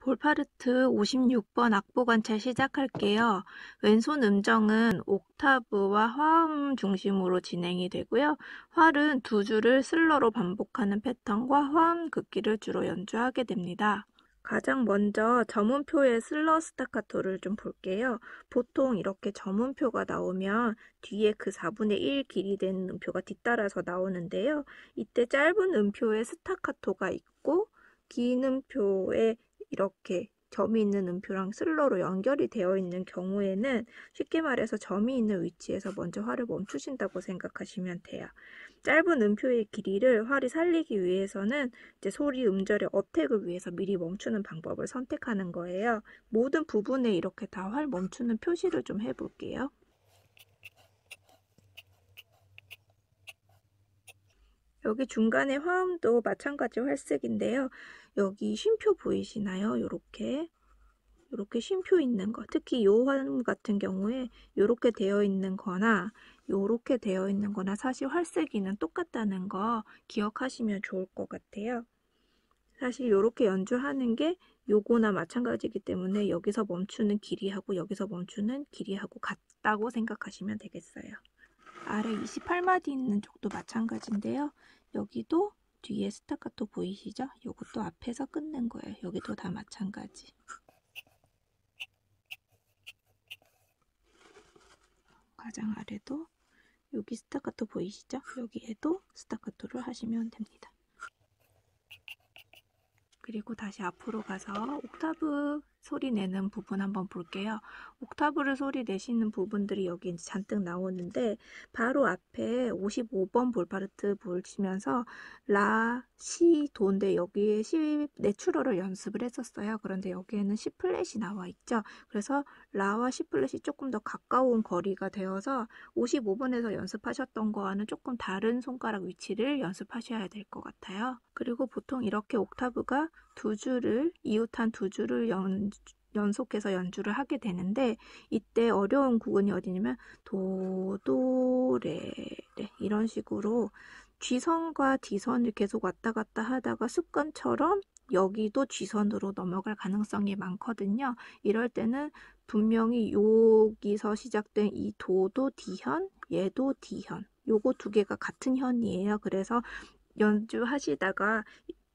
볼파르트 56번 악보 관찰 시작할게요. 왼손 음정은 옥타브와 화음 중심으로 진행이 되고요. 활은 두 줄을 슬러로 반복하는 패턴과 화음 극기를 주로 연주하게 됩니다. 가장 먼저 점음표의 슬러 스타카토를 좀 볼게요. 보통 이렇게 점음표가 나오면 뒤에 그 4분의 1 길이 된 음표가 뒤따라서 나오는데요. 이때 짧은 음표의 스타카토가 있고 긴음표의 이렇게 점이 있는 음표랑 슬러로 연결이 되어 있는 경우에는 쉽게 말해서 점이 있는 위치에서 먼저 활을 멈추신다고 생각하시면 돼요. 짧은 음표의 길이를 활이 살리기 위해서는 이제 소리 음절의 어택을 위해서 미리 멈추는 방법을 선택하는 거예요. 모든 부분에 이렇게 다 활 멈추는 표시를 좀 해볼게요. 여기 중간에 화음도 마찬가지 활색인데요. 여기 쉼표 보이시나요? 이렇게 이렇게 쉼표 있는 거 특히 요 화음 같은 경우에 이렇게 되어 있는 거나 이렇게 되어 있는 거나 사실 활색이는 똑같다는 거 기억하시면 좋을 것 같아요. 사실 이렇게 연주하는 게 요거나 마찬가지이기 때문에 여기서 멈추는 길이하고 여기서 멈추는 길이하고 같다고 생각하시면 되겠어요. 아래 28마디 있는 쪽도 마찬가지인데요. 여기도 뒤에 스타카토 보이시죠? 이것도 앞에서 끝낸 거예요. 여기도 다 마찬가지. 가장 아래도 여기 스타카토 보이시죠? 여기에도 스타카토를 하시면 됩니다. 그리고 다시 앞으로 가서 옥타브 소리 내는 부분 한번 볼게요. 옥타브를 소리 내시는 부분들이 여기 잔뜩 나오는데 바로 앞에 55번 볼파르트 보시면서 라, 시, 도인데 여기에 시 내추럴을 연습을 했었어요. 그런데 여기에는 시 플랫이 나와 있죠. 그래서 라와 시 플랫이 조금 더 가까운 거리가 되어서 55번에서 연습하셨던 거와는 조금 다른 손가락 위치를 연습하셔야 될 것 같아요. 그리고 보통 이렇게 옥타브가 두 줄을 이웃한 두 줄을 연, 연속해서 연주를 하게 되는데 이때 어려운 구근이 어디냐면 도도레레 네, 이런 식으로 G선과 D선을 계속 왔다 갔다 하다가 습관처럼 여기도 G선으로 넘어갈 가능성이 많거든요. 이럴 때는 분명히 여기서 시작된 이 도도 D현, 얘도 D현 요거 두 개가 같은 현이에요. 그래서 연주하시다가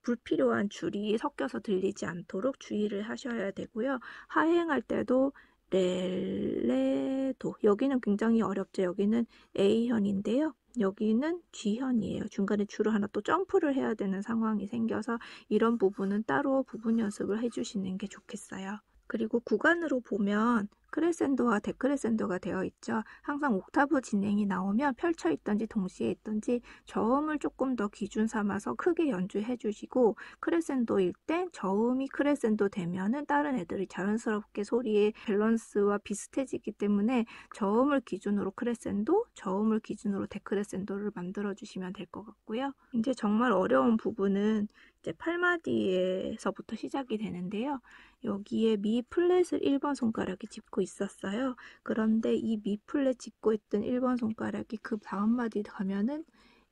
불필요한 줄이 섞여서 들리지 않도록 주의를 하셔야 되고요. 하행할 때도 렐레도 여기는 굉장히 어렵죠. 여기는 A현인데요. 여기는 G현이에요. 중간에 줄을 하나 또 점프를 해야 되는 상황이 생겨서 이런 부분은 따로 부분 연습을 해주시는 게 좋겠어요. 그리고 구간으로 보면 크레센도와 데크레센도가 되어 있죠. 항상 옥타브 진행이 나오면 펼쳐 있던지 동시에 있던지 저음을 조금 더 기준 삼아서 크게 연주해 주시고 크레센도일 때 저음이 크레센도 되면은 다른 애들이 자연스럽게 소리의 밸런스와 비슷해지기 때문에 저음을 기준으로 크레센도, 저음을 기준으로 데크레센도를 만들어 주시면 될 것 같고요. 이제 정말 어려운 부분은 이제 팔마디에서부터 시작이 되는데요. 여기에 미 플랫을 1번 손가락에 짚고 있었어요. 그런데 이 미 플랫 짚고 있던 1번 손가락이 그 다음 마디 가면은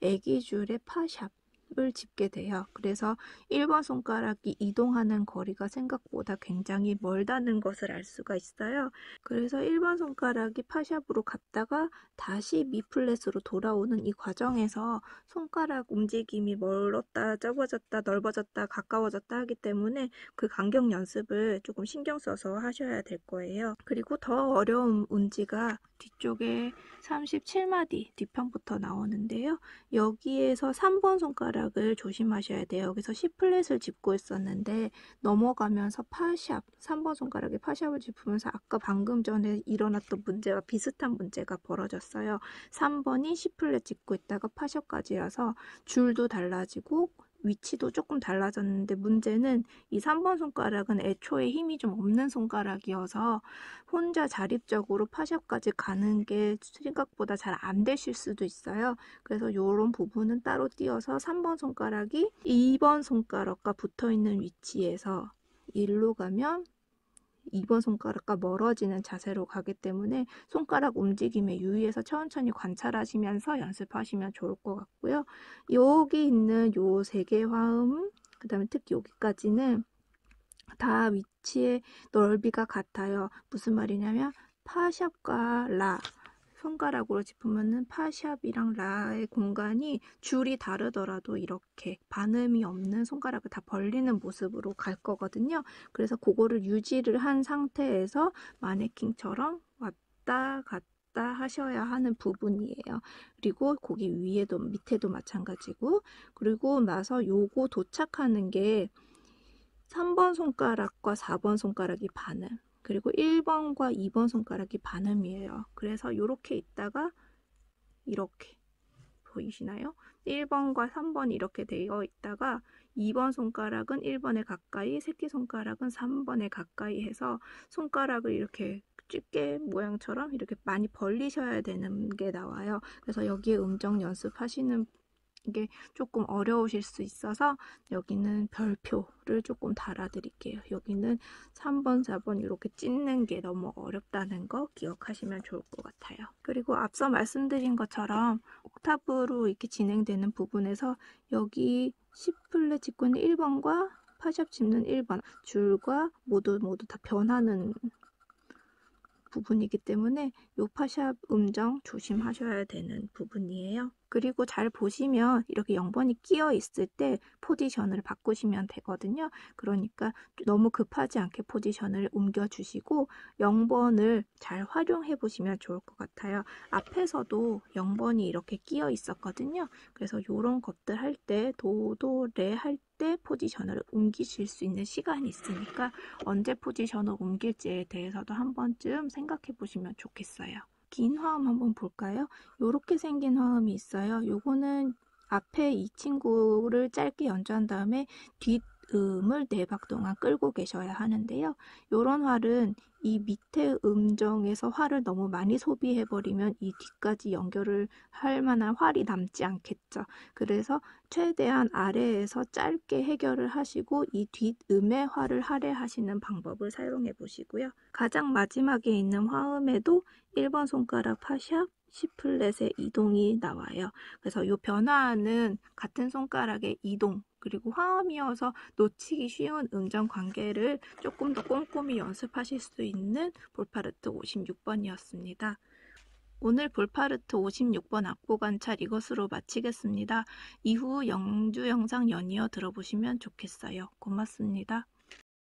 애기줄의 파샵 을 짚게 돼요. 그래서 1번 손가락이 이동하는 거리가 생각보다 굉장히 멀다는 것을 알 수가 있어요. 그래서 1번 손가락이 파샵으로 갔다가 다시 미플랫으로 돌아오는 이 과정에서 손가락 움직임이 멀었다, 좁아졌다, 넓어졌다, 가까워졌다 하기 때문에 그 간격 연습을 조금 신경 써서 하셔야 될 거예요. 그리고 더 어려운 운지가 뒤쪽에 37마디 뒤편부터 나오는데요. 여기에서 3번 손가락을 조심하셔야 돼요. 여기서 C플랫을 짚고 있었는데 넘어가면서 파샵, 3번 손가락에 파샵을 짚으면서 아까 방금 전에 일어났던 문제와 비슷한 문제가 벌어졌어요. 3번이 C플랫 짚고 있다가 파샵까지여서 줄도 달라지고 위치도 조금 달라졌는데 문제는 이 3번 손가락은 애초에 힘이 좀 없는 손가락이어서 혼자 자립적으로 파샵까지 가는 게 생각보다 잘 안 되실 수도 있어요. 그래서 이런 부분은 따로 띄어서 3번 손가락이 2번 손가락과 붙어 있는 위치에서 일로 가면 2번 손가락과 멀어지는 자세로 가기 때문에 손가락 움직임에 유의해서 천천히 관찰하시면서 연습하시면 좋을 것 같고요. 여기 있는 요세개 화음, 그 다음에 특히 여기까지는 다 위치의 넓이가 같아요. 무슨 말이냐면 파샵과 라 손가락으로 짚으면은 파샵이랑 라의 공간이 줄이 다르더라도 이렇게 반음이 없는 손가락을 다 벌리는 모습으로 갈 거거든요. 그래서 그거를 유지를 한 상태에서 마네킹처럼 왔다 갔다 하셔야 하는 부분이에요. 그리고 고기 위에도 밑에도 마찬가지고 그리고 나서 요거 도착하는 게 3번 손가락과 4번 손가락이 반음 그리고 1번과 2번 손가락이 반음이에요. 그래서 이렇게 있다가 이렇게 보이시나요? 1번과 3번 이렇게 되어 있다가 2번 손가락은 1번에 가까이, 새끼손가락은 3번에 가까이 해서 손가락을 이렇게 집게 모양처럼 이렇게 많이 벌리셔야 되는 게 나와요. 그래서 여기에 음정 연습하시는 이게 조금 어려우실 수 있어서 여기는 별표를 조금 달아드릴게요. 여기는 3번, 4번 이렇게 찢는 게 너무 어렵다는 거 기억하시면 좋을 것 같아요. 그리고 앞서 말씀드린 것처럼 옥타브로 이렇게 진행되는 부분에서 여기 1 0플랫 직구는 1번과 파샵 짚는 1번 줄과 모두 모두 다 변하는 부분이기 때문에 요 파샵 음정 조심하셔야 되는 부분이에요. 그리고 잘 보시면 이렇게 0번이 끼어 있을 때 포지션을 바꾸시면 되거든요. 그러니까 너무 급하지 않게 포지션을 옮겨주시고 0번을 잘 활용해 보시면 좋을 것 같아요. 앞에서도 0번이 이렇게 끼어 있었거든요. 그래서 이런 것들 할 때 도도레 할 때 포지션을 옮기실 수 있는 시간이 있으니까 언제 포지션을 옮길지에 대해서도 한 번쯤 생각해 보시면 좋겠어요. 긴 화음 한번 볼까요? 이렇게 생긴 화음이 있어요. 요거는 앞에 이 친구를 짧게 연주한 다음에 뒤 음을 4박 동안 끌고 계셔야 하는데요. 이런 활은 이 밑에 음정에서 활을 너무 많이 소비해버리면 이 뒤까지 연결을 할 만한 활이 남지 않겠죠. 그래서 최대한 아래에서 짧게 해결을 하시고 이 뒷음의 활을 할애하시는 방법을 사용해 보시고요. 가장 마지막에 있는 화음에도 1번 손가락 파샵, C플랫의 이동이 나와요. 그래서 이 변화는 같은 손가락의 이동, 그리고 화음이어서 놓치기 쉬운 음정 관계를 조금 더 꼼꼼히 연습하실 수 있는 볼파르트 56번이었습니다. 오늘 볼파르트 56번 악보 관찰 이것으로 마치겠습니다. 이후 영주 영상 연이어 들어보시면 좋겠어요. 고맙습니다.